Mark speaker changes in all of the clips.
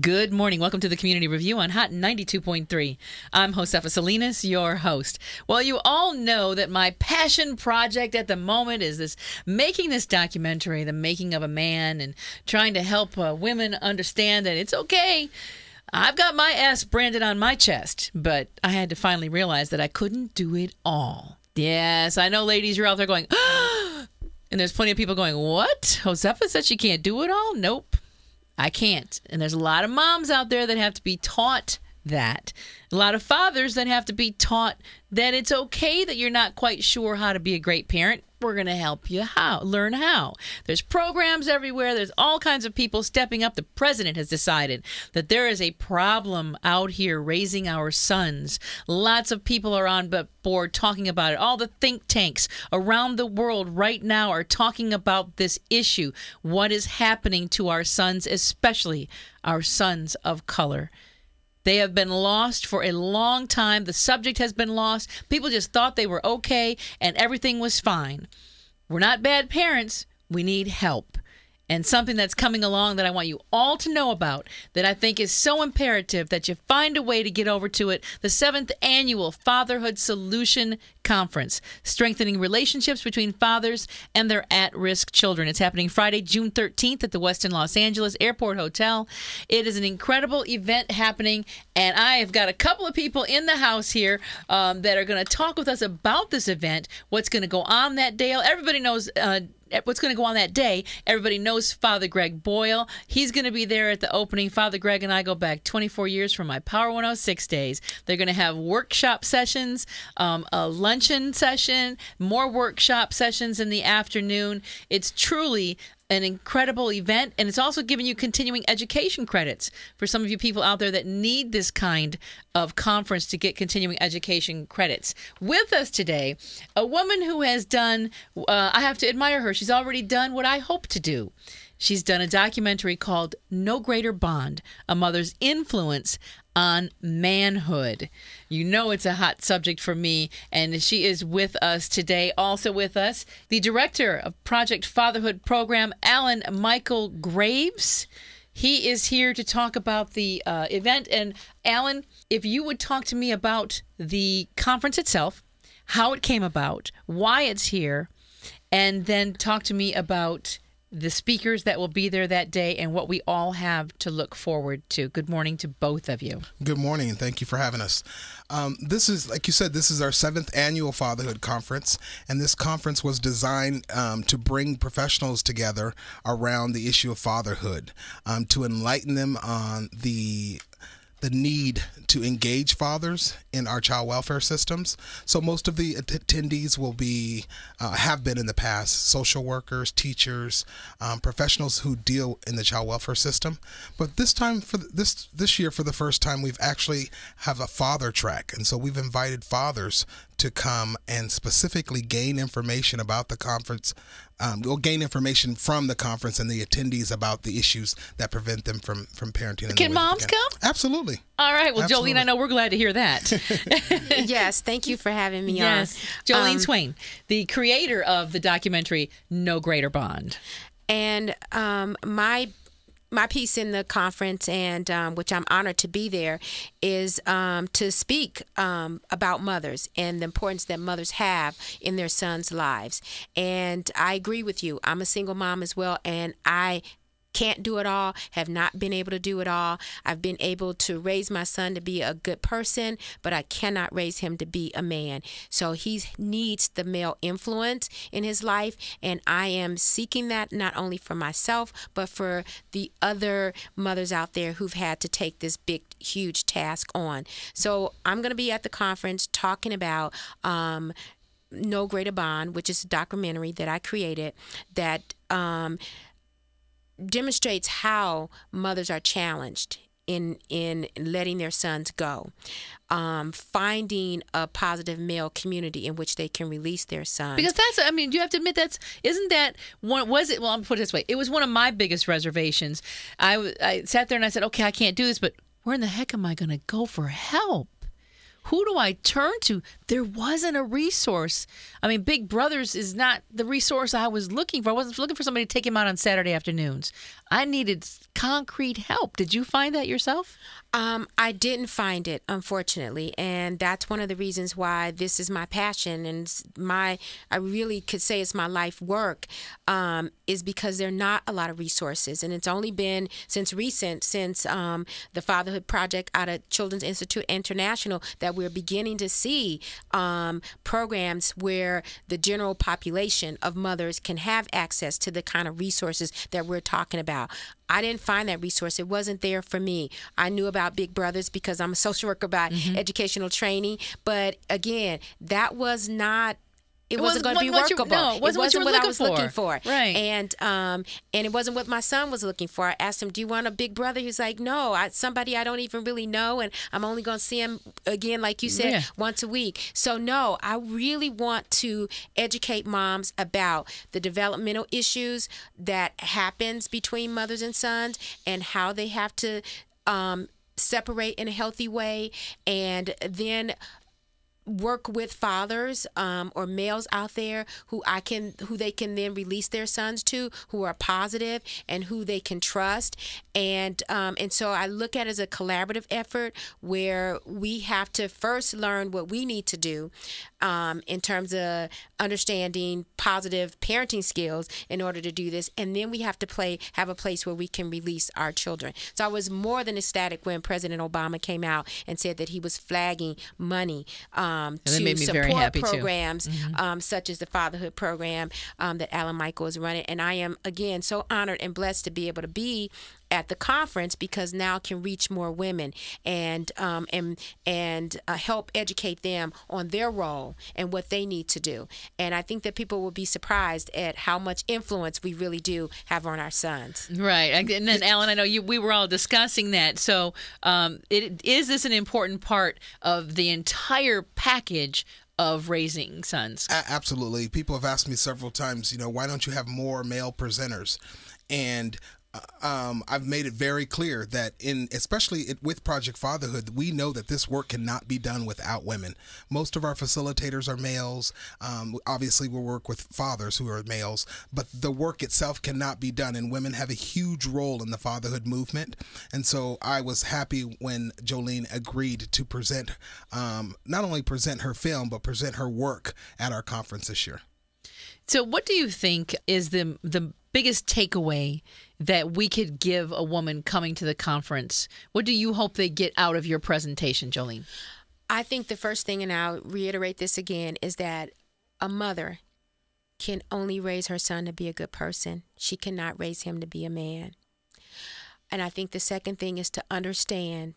Speaker 1: Good morning. Welcome to the Community Review on Hot 92.3. I'm Josefa Salinas, your host. Well, you all know that my passion project at the moment is this making this documentary, The Making of a Man, and trying to help uh, women understand that it's okay. I've got my ass branded on my chest, but I had to finally realize that I couldn't do it all. Yes, I know, ladies, you're out there going, and there's plenty of people going, What? Josefa said she can't do it all? Nope. I can't. And there's a lot of moms out there that have to be taught that. A lot of fathers that have to be taught that it's okay that you're not quite sure how to be a great parent. We're going to help you how learn how. There's programs everywhere. There's all kinds of people stepping up. The president has decided that there is a problem out here raising our sons. Lots of people are on board talking about it. All the think tanks around the world right now are talking about this issue. What is happening to our sons, especially our sons of color? They have been lost for a long time. The subject has been lost. People just thought they were okay and everything was fine. We're not bad parents. We need help and something that's coming along that I want you all to know about that I think is so imperative that you find a way to get over to it. The seventh annual Fatherhood Solution Conference, strengthening relationships between fathers and their at risk children. It's happening Friday, June 13th at the Westin Los Angeles Airport Hotel. It is an incredible event happening, and I have got a couple of people in the house here um, that are going to talk with us about this event, what's going to go on that day. Everybody knows. Uh, what's going to go on that day. Everybody knows Father Greg Boyle. He's going to be there at the opening. Father Greg and I go back 24 years from my Power 106 days. They're going to have workshop sessions, um, a luncheon session, more workshop sessions in the afternoon. It's truly an incredible event, and it's also giving you continuing education credits for some of you people out there that need this kind of conference to get continuing education credits. With us today, a woman who has done, uh, I have to admire her, she's already done what I hope to do. She's done a documentary called No Greater Bond A Mother's Influence on manhood. You know it's a hot subject for me, and she is with us today. Also with us, the director of Project Fatherhood Program, Alan Michael Graves. He is here to talk about the uh, event. And Alan, if you would talk to me about the conference itself, how it came about, why it's here, and then talk to me about the speakers that will be there that day, and what we all have to look forward to.
Speaker 2: Good morning to both of you. Good morning, and thank you for having us. Um, this is, like you said, this is our seventh annual Fatherhood Conference, and this conference was designed um, to bring professionals together around the issue of fatherhood, um, to enlighten them on the the need to engage fathers in our child welfare systems. So most of the attendees will be, uh, have been in the past, social workers, teachers, um, professionals who deal in the child welfare system. But this time for this this year, for the first time, we've actually have a father track, and so we've invited fathers to come and specifically gain information about the conference, um, will gain information from the conference and the attendees about the issues that prevent them from from parenting. Can moms come? Absolutely.
Speaker 1: All right. Well, Absolutely. Jolene, I know we're glad to hear that. yes. Thank you for having me yes. on. Jolene um, the creator of the documentary No Greater Bond.
Speaker 3: And um, my my piece in the conference, and um, which I'm honored to be there, is um, to speak um, about mothers and the importance that mothers have in their sons' lives. And I agree with you. I'm a single mom as well, and I can't do it all, have not been able to do it all. I've been able to raise my son to be a good person, but I cannot raise him to be a man. So he needs the male influence in his life. And I am seeking that not only for myself, but for the other mothers out there who've had to take this big, huge task on. So I'm going to be at the conference talking about. Um, no Greater Bond, which is a documentary that I created that um, demonstrates how mothers are challenged in in letting their sons go, um, finding a positive male community in which they can release their sons. Because
Speaker 1: that's, I mean, you have to admit that's isn't that one? Was it? Well, I'm put it this way: it was one of my biggest reservations. I I sat there and I said, okay, I can't do this, but where in the heck am I going to go for help? who do I turn to? There wasn't a resource. I mean, Big Brothers is not the resource I was looking for. I wasn't looking for somebody to take him out on Saturday afternoons. I needed concrete help. Did you find
Speaker 3: that yourself? Um, I didn't find it, unfortunately, and that's one of the reasons why this is my passion and my. I really could say it's my life work, um, is because there are not a lot of resources, and it's only been since recent, since um, the Fatherhood Project out of Children's Institute International that we're beginning to see um, programs where the general population of mothers can have access to the kind of resources that we're talking about. I didn't find that resource. It wasn't there for me. I knew about Big Brothers because I'm a social worker by mm -hmm. educational training. But again, that was not it, wasn't, going to be workable. You, no, it wasn't, it wasn't what, what I was for. looking for. Right. And um, and it wasn't what my son was looking for. I asked him, "Do you want a big brother?" He's like, "No, I, somebody I don't even really know, and I'm only going to see him again, like you said, yeah. once a week." So no, I really want to educate moms about the developmental issues that happens between mothers and sons, and how they have to. Um, separate in a healthy way and then work with fathers um, or males out there who I can who they can then release their sons to who are positive and who they can trust and um, and so I look at it as a collaborative effort where we have to first learn what we need to do um, in terms of understanding positive parenting skills in order to do this and then we have to play have a place where we can release our children so I was more than ecstatic when President Obama came out and said that he was flagging money um, um, to support programs mm-hmm. um, such as the fatherhood program um, that Alan Michael is running. And I am again so honored and blessed to be able to be at the conference because now can reach more women and um, and and uh, help educate them on their role and what they need to do. And I think that people will be surprised at how much influence we really do have on our sons.
Speaker 1: Right. And then, Alan, I know you. We were all discussing that. So, um, it, is this an important part of the entire package
Speaker 2: of raising sons? A absolutely. People have asked me several times, you know, why don't you have more male presenters? And um, I've made it very clear that in especially it, with Project Fatherhood, we know that this work cannot be done without women. Most of our facilitators are males. Um, obviously, we work with fathers who are males, but the work itself cannot be done, and women have a huge role in the fatherhood movement. And so, I was happy when Jolene agreed to present um, not only present her film but present her work at our conference this year.
Speaker 1: So, what do you think is the the biggest takeaway that we could give a woman coming to the conference? What do you hope they get out of your presentation, Jolene?
Speaker 3: I think the first thing, and I'll reiterate this again, is that a mother can only raise her son to be a good person. She cannot raise him to be a man. And I think the second thing is to understand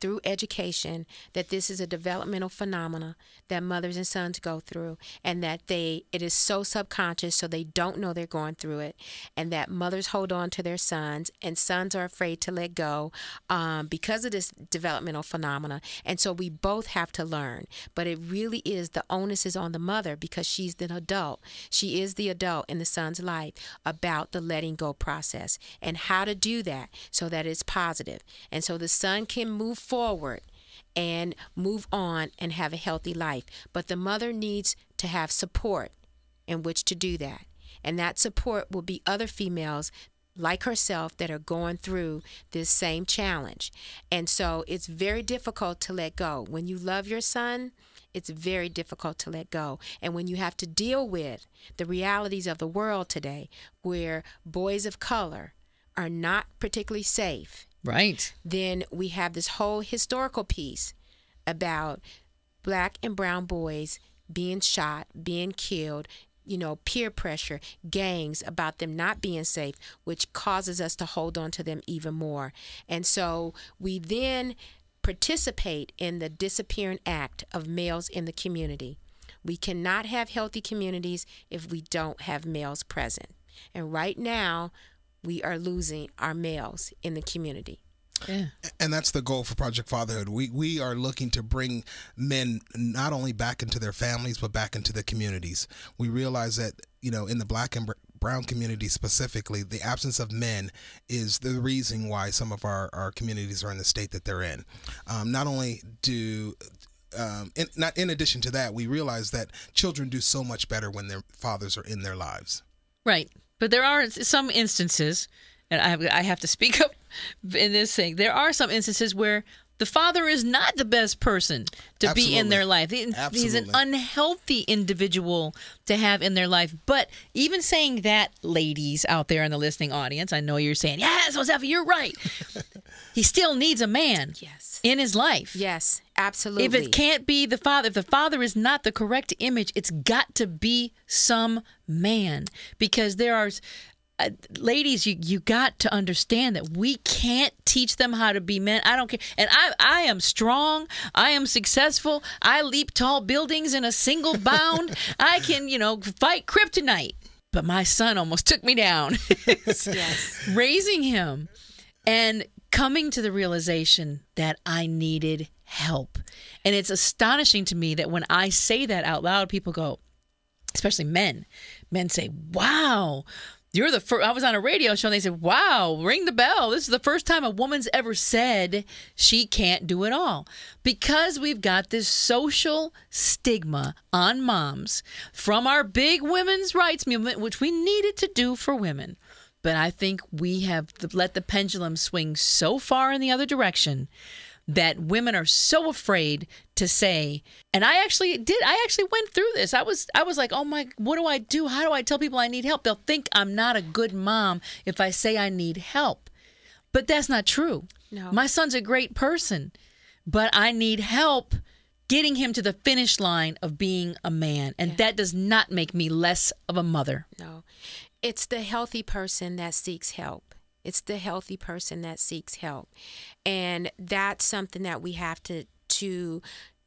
Speaker 3: through education that this is a developmental phenomena that mothers and sons go through and that they it is so subconscious so they don't know they're going through it and that mothers hold on to their sons and sons are afraid to let go um, because of this developmental phenomena and so we both have to learn but it really is the onus is on the mother because she's the adult she is the adult in the son's life about the letting go process and how to do that so that it's positive and so the son can move forward and move on and have a healthy life. But the mother needs to have support in which to do that. And that support will be other females like herself that are going through this same challenge. And so it's very difficult to let go. When you love your son, it's very difficult to let go. And when you have to deal with the realities of the world today, where boys of color are not particularly safe, Right. Then we have this whole historical piece about black and brown boys being shot, being killed, you know, peer pressure, gangs about them not being safe, which causes us to hold on to them even more. And so we then participate in the disappearing act of males in the community. We cannot have healthy communities if we don't have males present. And right now, we are losing our males in the community.
Speaker 2: Yeah. And that's the goal for Project Fatherhood. We we are looking to bring men not only back into their families but back into the communities. We realize that, you know, in the black and brown community specifically, the absence of men is the reason why some of our, our communities are in the state that they're in. Um, not only do um, in, not in addition to that, we realize that children do so much better when their fathers are in their lives.
Speaker 1: Right. But there are some instances, and I have, I have to speak up in this thing. There are some instances where the father is not the best person to Absolutely. be in their life. He, he's an unhealthy individual to have in their life. But even saying that, ladies out there in the listening audience, I know you're saying, yes, Josefa, you're right. he still needs a man. Yes. In his life. Yes, absolutely. If it can't be the father, if the father is not the correct image, it's got to be some man because there are uh, ladies, you you got to understand that we can't teach them how to be men. I don't care, and I I am strong. I am successful. I leap tall buildings in a single bound. I can you know fight kryptonite. But my son almost took me down. yes. Raising him and coming to the realization that I needed help. And it's astonishing to me that when I say that out loud, people go, especially men, men say, wow, you're the first. I was on a radio show and they said, wow, ring the bell. This is the first time a woman's ever said she can't do it all. Because we've got this social stigma on moms from our big women's rights movement, which we needed to do for women. But I think we have let the pendulum swing so far in the other direction that women are so afraid to say. And I actually did. I actually went through this. I was I was like, "Oh my, what do I do? How do I tell people I need help? They'll think I'm not a good mom if I say I need help." But that's not true. No. My son's a great person, but I need help getting him to the finish line of being a man, and yeah. that does not make me less of a mother.
Speaker 3: No. It's the healthy person that seeks help. It's the healthy person that seeks help. And that's something that we have to to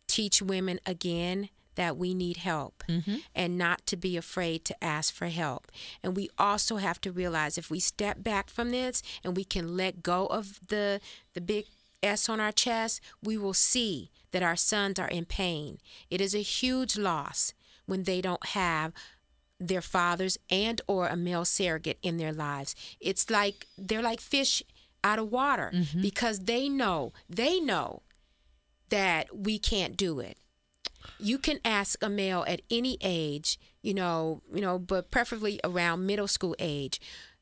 Speaker 3: teach women again that we need help mm-hmm. and not to be afraid to ask for help. And we also have to realize if we step back from this and we can let go of the the big S on our chest, we will see that our sons are in pain. It is a huge loss when they don't have their fathers and or a male surrogate in their lives. It's like they're like fish out of water mm-hmm. because they know, they know that we can't do it. You can ask a male at any age, you know, you know, but preferably around middle school age,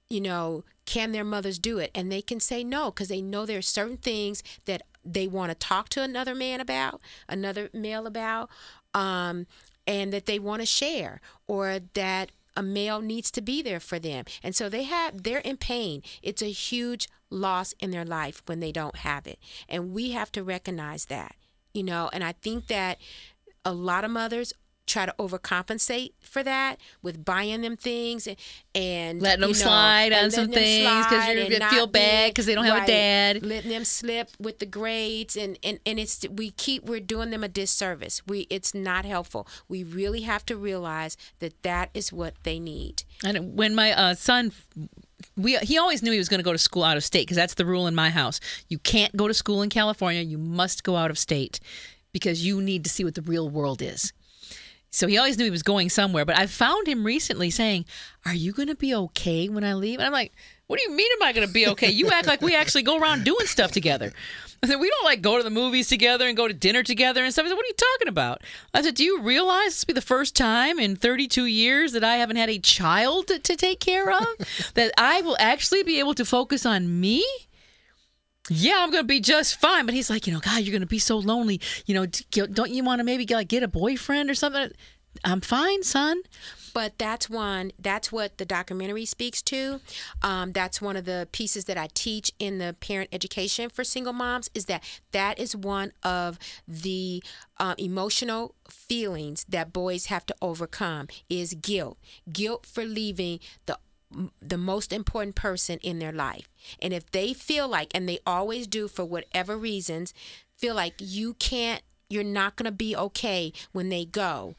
Speaker 3: you know, can their mothers do it? And they can say no because they know there are certain things that they want to talk to another man about, another male about, um, and that they want to share, or that a male needs to be there for them. And so they have, they're in pain. It's a huge loss in their life when they don't have it. And we have to recognize that, you know, and I think that a lot of mothers try to overcompensate for that with buying them things and, and letting them know, slide on some things because you're gonna feel bad because they don't have right, a dad. Letting them slip with the grades and and and it's we keep we're doing them a disservice. We it's not helpful. We really have to realize that that is what they need.
Speaker 1: And when my uh, son we he always knew he was going to go to school out of state because that's the rule in my house. You can't go to school in California. You must go out of state because you need to see what the real world is. So he always knew he was going somewhere. But I found him recently saying, Are you going to be okay when I leave? And I'm like, What do you mean, am I going to be okay? You act like we actually go around doing stuff together. I said, We don't like go to the movies together and go to dinner together and stuff. He said, What are you talking about? I said, Do you realize this will be the first time in 32 years that I haven't had a child to take care of? that I will actually be able to focus on me? yeah, I'm gonna be just fine. But he's like, you know, God, you're gonna be so lonely. You know, don't you want to maybe like get a boyfriend or something? I'm fine, son.
Speaker 3: But that's one. That's what the documentary speaks to. Um, that's one of the pieces that I teach in the parent education for single moms. Is that that is one of the uh, emotional feelings that boys have to overcome is guilt, guilt for leaving the the most important person in their life. And if they feel like, and they always do for whatever reasons, feel like you can't, you're not going to be okay when they go.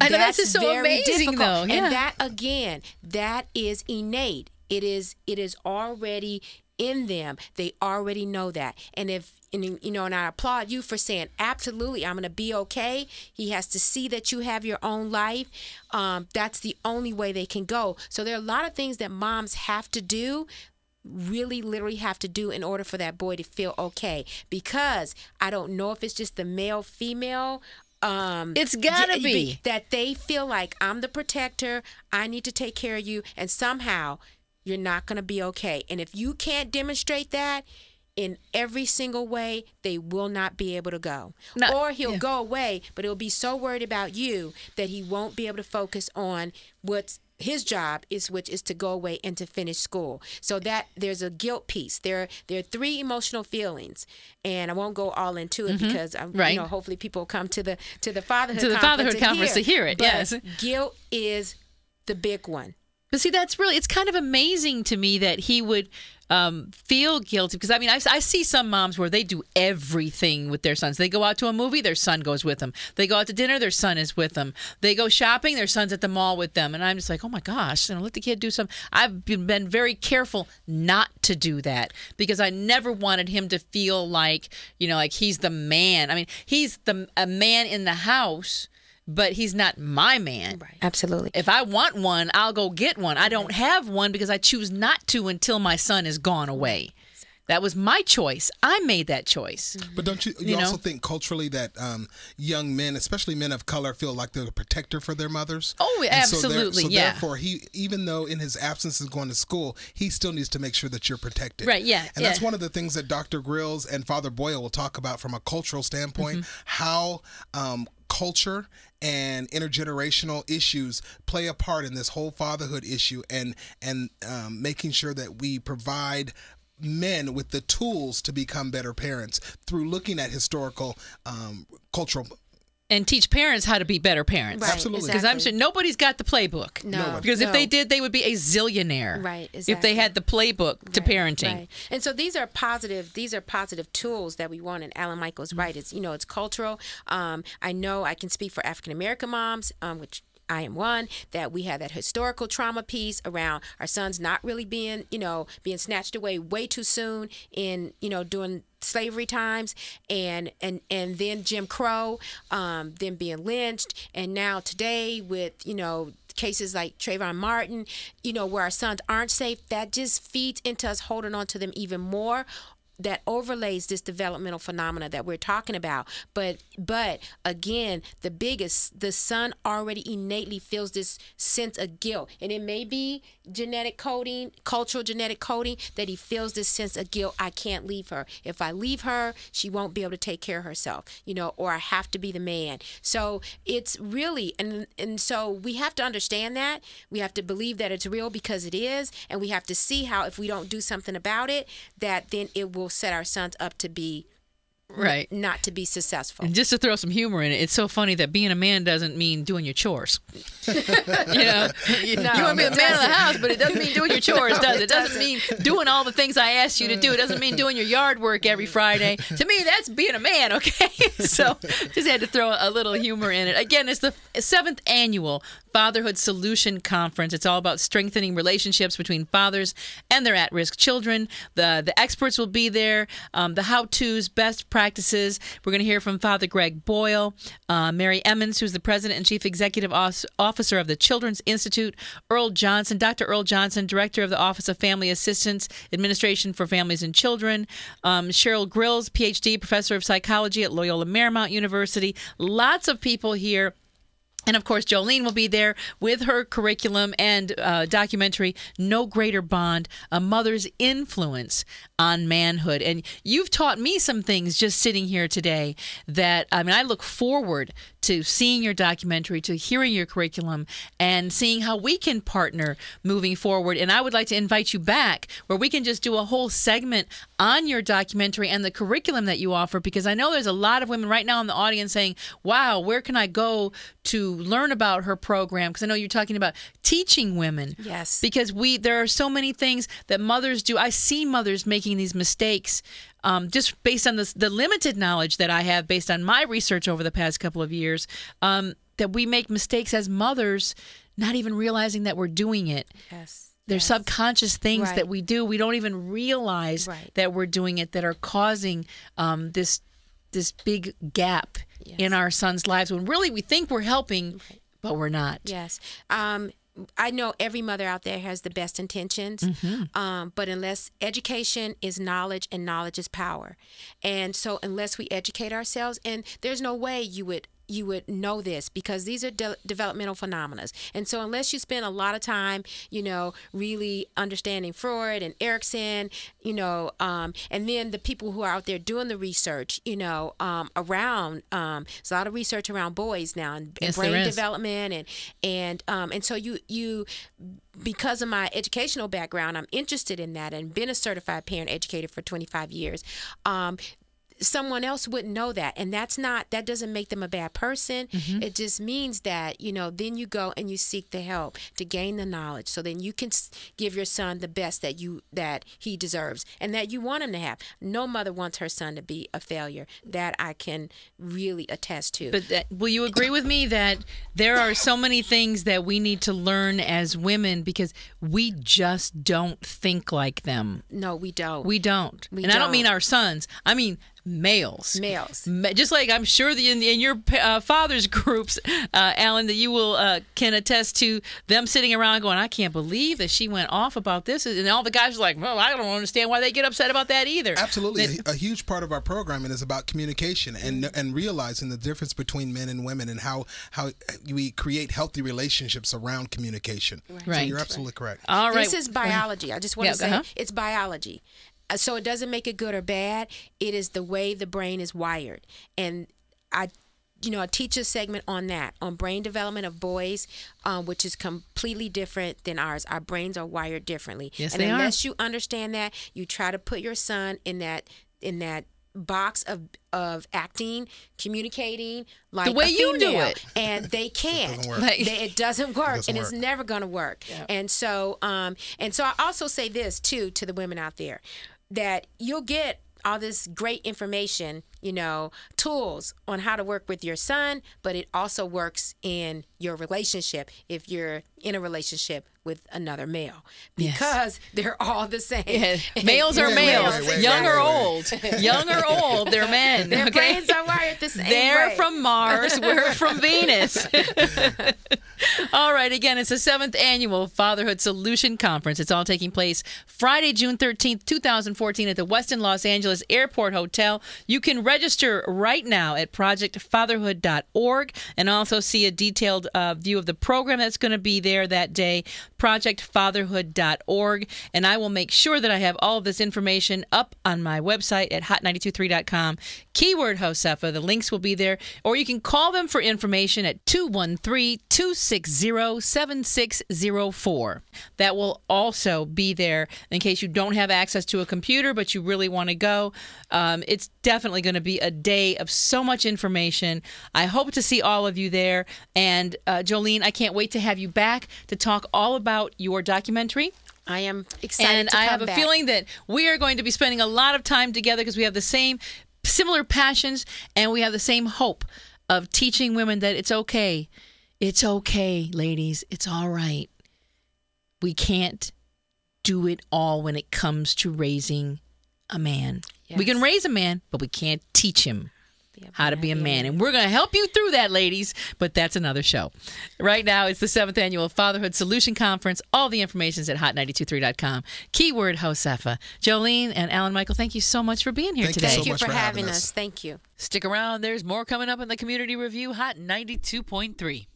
Speaker 1: I that's, that's just so very amazing, difficult. though. Yeah. And that
Speaker 3: again, that is innate. It is it is already in them. They already know that. And if and you know, and I applaud you for saying, absolutely, I'm going to be okay. He has to see that you have your own life. Um, that's the only way they can go. So there are a lot of things that moms have to do, really, literally have to do in order for that boy to feel okay. Because I don't know if it's just the male, female. Um, it's gotta be that they feel like I'm the protector. I need to take care of you, and somehow you're not going to be okay. And if you can't demonstrate that in every single way, they will not be able to go. or he'll yeah. go away, but he'll be so worried about you that he won't be able to focus on what's his job is which is to go away and to finish school so that there's a guilt piece there there are three emotional feelings and i won't go all into it mm -hmm. because I, um, right. you know hopefully people come to the to the fatherhood to the fatherhood conference, conference to, hear, to hear it yes guilt is the big one
Speaker 1: but see, that's really, it's kind of amazing to me that he would um, feel guilty because I mean, I, I, see some moms where they do everything with their sons. They go out to a movie, their son goes with them. They go out to dinner, their son is with them. They go shopping, their son's at the mall with them. And I'm just like, oh my gosh, you know, let the kid do some. I've been very careful not to do that because I never wanted him to feel like, you know, like he's the man. I mean, he's the a man in the house but he's not my man. Right. Absolutely. If I want one, I'll go get one. I don't have one because I choose not to until my son is gone away. That was my choice. I made that choice. Mm-hmm. But don't you? You, you also know?
Speaker 2: think culturally that um, young men, especially men of color, feel like they're a protector for their mothers. Oh, and absolutely. So, so yeah. Therefore, he, even though in his absence is going to school, he still needs to make sure that you're protected. Right. Yeah. And yeah. that's one of the things that Dr. Grills and Father Boyle will talk about from a cultural standpoint, mm-hmm. how um, culture and intergenerational issues play a part in this whole fatherhood issue and and um, making sure that we provide men with the tools to become better parents through looking at historical um, cultural
Speaker 1: and teach parents how to be better parents. Right, Absolutely. Because exactly. I'm sure nobody's got the playbook. No. Because no. if they did, they would be a zillionaire.
Speaker 3: Right. Exactly. If they
Speaker 1: had the playbook right, to parenting. Right.
Speaker 3: And so these are positive. These are positive tools that we want. And Alan Michaels, right? It's you know, it's cultural. Um, I know I can speak for African American moms, um, which I am one, that we have that historical trauma piece around our sons not really being, you know, being snatched away way too soon in, you know, during slavery times and and and then Jim Crow, um, then being lynched, and now today with, you know, cases like Trayvon Martin, you know, where our sons aren't safe, that just feeds into us holding on to them even more that overlays this developmental phenomena that we're talking about but but again the biggest the son already innately feels this sense of guilt and it may be genetic coding cultural genetic coding that he feels this sense of guilt i can't leave her if i leave her she won't be able to take care of herself you know or i have to be the man so it's really and and so we have to understand that we have to believe that it's real because it is and we have to see how if we don't do something about it that then it will set our sons up to be right not to be successful
Speaker 1: and just to throw some humor in it it's so funny that being a man doesn't mean doing your chores you know you, no, you want to be a man of the house but it doesn't mean doing your chores no, does it, it doesn't. doesn't mean doing all the things i asked you to do it doesn't mean doing your yard work every friday to me that's being a man okay so just had to throw a little humor in it again it's the seventh annual fatherhood solution conference it's all about strengthening relationships between fathers and their at-risk children the the experts will be there um, the how-to's best practices practices. We're going to hear from Father Greg Boyle, uh, Mary Emmons, who's the president and chief executive officer of the Children's Institute, Earl Johnson, Dr. Earl Johnson, director of the Office of Family Assistance Administration for Families and Children, um, Cheryl Grills, PhD, professor of psychology at Loyola Marymount University. Lots of people here. And of course, Jolene will be there with her curriculum and uh, documentary, No Greater Bond A Mother's Influence on manhood. And you've taught me some things just sitting here today that I mean, I look forward to seeing your documentary, to hearing your curriculum, and seeing how we can partner moving forward. And I would like to invite you back where we can just do a whole segment on your documentary and the curriculum that you offer, because I know there's a lot of women right now in the audience saying, wow, where can I go to learn about her program? Because I know you're talking about teaching women. Yes. Because we there are so many things that mothers do. I see mothers making making these mistakes um, just based on this, the limited knowledge that I have based on my research over the past couple of years, um, that we make mistakes as mothers, not even realizing that we're doing it. Yes. There's yes. subconscious things right. that we do. We don't even realize right. that we're doing it that are causing um, this this big gap yes. in our sons' lives when really we think we're helping, right. but we're not.
Speaker 3: Yes. Um, I know every mother out there has the best intentions, mm-hmm. um, but unless education is knowledge and knowledge is power. And so, unless we educate ourselves, and there's no way you would you would know this because these are de- developmental phenomena. And so, unless you spend a lot of time, you know, really understanding Freud and Erickson, you know, um, and then the people who are out there doing the research, you know, um, around um, there's a lot of research around boys now and, and brain development, and and um, and so you you because of my educational background, I'm interested in that and been a certified parent educator for 25 years. Um, someone else wouldn't know that and that's not that doesn't make them a bad person mm -hmm. it just means that you know then you go and you seek the help to gain the knowledge so then you can give your son the best that you that he deserves and that you want him to have no mother wants her son to be a failure that i can really attest to but that,
Speaker 1: will you agree with me that there are so many things that we need to learn as women because we just don't think like them no we don't we don't we and don't. i don't mean our sons i mean males. Males. Just like I'm sure the, in, in your uh, father's groups, uh, Alan, that you will uh, can attest to them sitting around going, I can't believe that she went off about this. And all the guys are like, well, I don't understand why they get upset about that either. Absolutely.
Speaker 2: a, a huge part of our programming is about communication and, and realizing the difference between men and women and how, how we create healthy relationships around communication. Right. So you're absolutely right. correct. All
Speaker 3: right. This is biology. I just want yeah, to say -huh. it's biology so it doesn't make it good or bad. It is the way the brain is wired. And I you know, I teach a segment on that, on brain development of boys, um, which is completely different than ours. Our brains are wired differently.
Speaker 1: Yes, and they unless
Speaker 3: are. you understand that, you try to put your son in that in that box of of acting, communicating like the way you do it, and they can't. it doesn't work, they, it doesn't work it doesn't and work. it's never going to work. Yeah. And so, um, and so I also say this too to the women out there: that you'll get all this great information, you know, tools on how to work with your son, but it also works in your relationship if you're in a relationship with another male
Speaker 1: because yes.
Speaker 3: they're all the same. Males are males, wait, wait, wait, young or old, young or old. They're men. Their okay? brains are wired
Speaker 1: the same. They're way. from Mars. We're from Venus all right, again, it's the seventh annual Fatherhood Solution Conference. It's all taking place Friday, June 13th, 2014, at the Westin Los Angeles Airport Hotel. You can register right now at projectfatherhood.org and also see a detailed uh, view of the program that's going to be there that day, projectfatherhood.org. And I will make sure that I have all of this information up on my website at hot923.com keyword Josefa. The links will be there, or you can call them for information at 213 260 7604. That will also be there in case you don't have access to a computer, but you really want to go. Um, it's definitely going to be a day of so much information. I hope to see all of you there. And uh, Jolene, I can't wait to have you back to talk all about your documentary. I am excited. And I have a feeling that we are going to be spending a lot of time together because we have the same similar passions and we have the same hope of teaching women that it's okay. It's okay, ladies. It's all right. We can't do it all when it comes to raising a man. Yes. We can raise a man, but we can't teach him be How to Be a Man. And we're going to help you through that, ladies, but that's another show. Right now, it's the seventh annual Fatherhood Solution Conference. All the information is at hot923.com. Keyword Hosefa. Jolene and Alan Michael, thank you so much for being here thank today. You so thank you for, for having us. us. Thank you. Stick around. There's more coming up in the Community Review Hot 92.3.